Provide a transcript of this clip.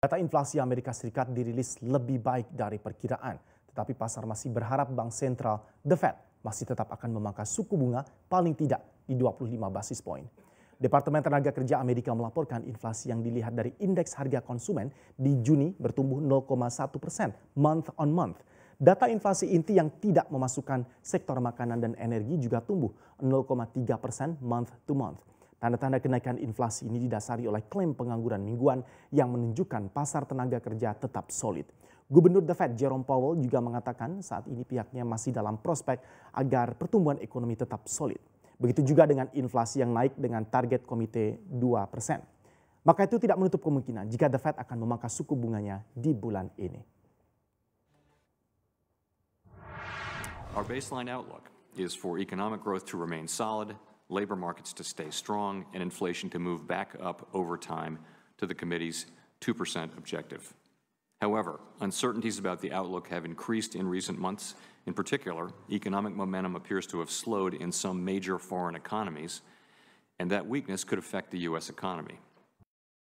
Data inflasi Amerika Serikat dirilis lebih baik dari perkiraan, tetapi pasar masih berharap Bank Sentral, The Fed, masih tetap akan memangkas suku bunga paling tidak di 25 basis point. Departemen Tenaga Kerja Amerika melaporkan inflasi yang dilihat dari indeks harga konsumen di Juni bertumbuh 0,1 persen month on month. Data inflasi inti yang tidak memasukkan sektor makanan dan energi juga tumbuh 0,3 persen month to month. Tanda-tanda kenaikan inflasi ini didasari oleh klaim pengangguran mingguan yang menunjukkan pasar tenaga kerja tetap solid. Gubernur The Fed Jerome Powell juga mengatakan saat ini pihaknya masih dalam prospek agar pertumbuhan ekonomi tetap solid. Begitu juga dengan inflasi yang naik dengan target komite 2 persen. Maka itu tidak menutup kemungkinan jika The Fed akan memangkas suku bunganya di bulan ini. Our baseline outlook is for economic growth to remain solid labor markets to stay strong, and inflation to move back up over time to the committee's 2% objective. However, uncertainties about the outlook have increased in recent months. In particular, economic momentum appears to have slowed in some major foreign economies, and that weakness could affect the U.S. economy.